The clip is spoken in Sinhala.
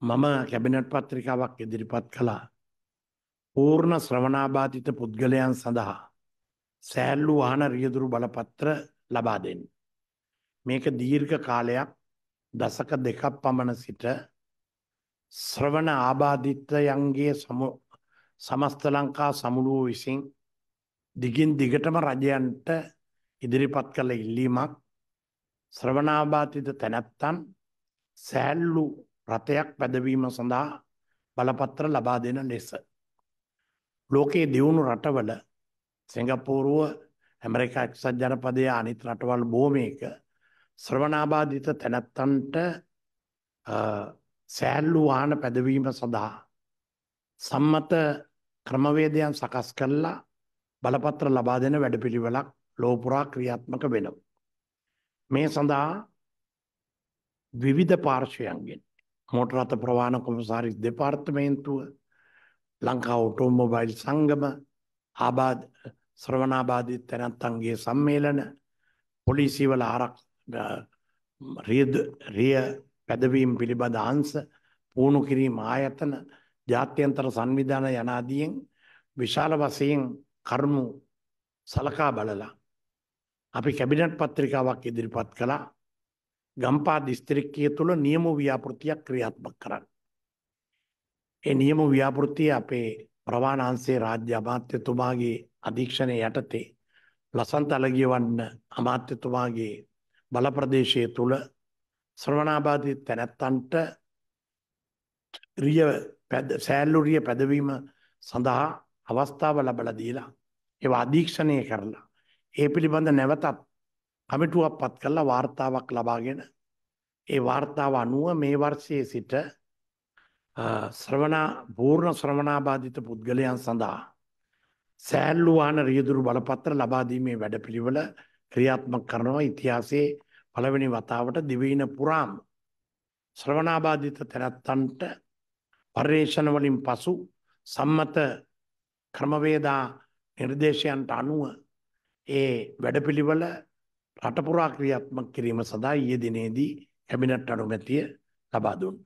මම කැබිනට් පත්‍රිකාවක් ඉදිරිපත් කළා. පූර්ණ ශ්‍රවණාබාධිත පුද්ගලයන් සඳහා සෑල්ලු වහන රියදුරු බලපත්‍ර ලබා දෙන්න. මේක දීර්ඝ කාලයක් දසක දෙකක් පමණ සිට ශ්‍රවණ ආබාධිතයන්ගේ සමස්ත ලංකා සමුළුව විසින් දිගින් දිගටම රජයන්ට ඉදිරිපත් කළ ඉල්ලීමක් ශ්‍රවණාබාධිත තැනැත්තන් සෑල්ලු රතයක් පැදවීම සඳහා බලපත්‍ර ලබා දෙන ලෙස ලෝකයේ දියුණු රටවල සිංගප්පූරුව ඇමරිකා එක්සත් ජනපදයේ අනිත් රටවල් බොහොමයක ශ්‍රවණාබාධිත තැනැත්තන්ට සෑල්ලු වාහන පැදවීම සඳහා සම්මත ක්‍රමවේදයන් සකස් කරලා බලපත්‍ර ලබා දෙන වැඩපිළිවෙලක් ලෝපුරා ක්‍රියාත්මක වෙනවා. මේ සඳහා විවිධ පාර්ශවයන්ගෙන් මෝටර රථ ප්‍රවාහන කොමසාරි දෙපාර්තමේන්තුව ලංකා ඔටෝමොබයිල් සංගම ආබාධ ශ්‍රවණාබාධිත තැනැත්තන්ගේ සම්මේලන පොලිසිවල ආරක් රිය පැදවීම් පිළිබඳ අංශ පුහුණු කිරීම ආයතන ජාත්‍යන්තර සංවිධාන යනාදීන් විශාල වශයෙන් කරුණු සලකා බලලා අපි කැබිනට් පත්‍රිකාවක් ඉදිරිපත් කළා ගම්පා දිස්ත්‍රික්කය තුළ නියම ව්‍යාපෘතියක් ක්‍රියාත්මක කරන්න. ඒ නියම ව්‍යාපෘතිය අපේ ප්‍රවාණහන්සේ රාජ්‍ය අමාත්‍යතුමාගේ අධීක්ෂණය යටතේ ලසන්ත අලගියවන්න අමාත්‍යතුමාගේ බලප්‍රදේශය තුළ ශ්‍රවණාබාධී තැනැත්තන්ට රිය සෑල්ලුරිය පැදවීම සඳහා අවස්ථාව ලබල දීලා ඒ අධීක්ෂණය කරලා ඒ පිළිබඳ නැවතත් කමිටුවක් පත් කරලා වාර්තාවක් ලබාගෙන ඒ වාර්තාව අනුව මේ වර්ෂයේ සිට ශ්‍රවණා පූර්ණ ශ්‍රවණාබාධිත පුද්ගලයන් සඳහා සෑල්ලු වාහන රියදුරු බලපත්‍ර ලබා දීමේ වැඩපිළිවෙල ක්‍රියාත්මක කරනවා ඉතිහාසයේ පළවෙනි වතාවට දිවයින පුරාම ශ්‍රවණාබාධිත තැනැත්තන්ට පර්යේෂණ වලින් පසු සම්මත ක්‍රමවේදා නිර්දේශයන්ට අනුව ඒ වැඩපිළිවෙල රටපුරා ක්‍රියාත්මක කිරීම සඳහා ඊයේ දිනේදී කැබිනට් අනුමැතිය ලබා දුන්නා.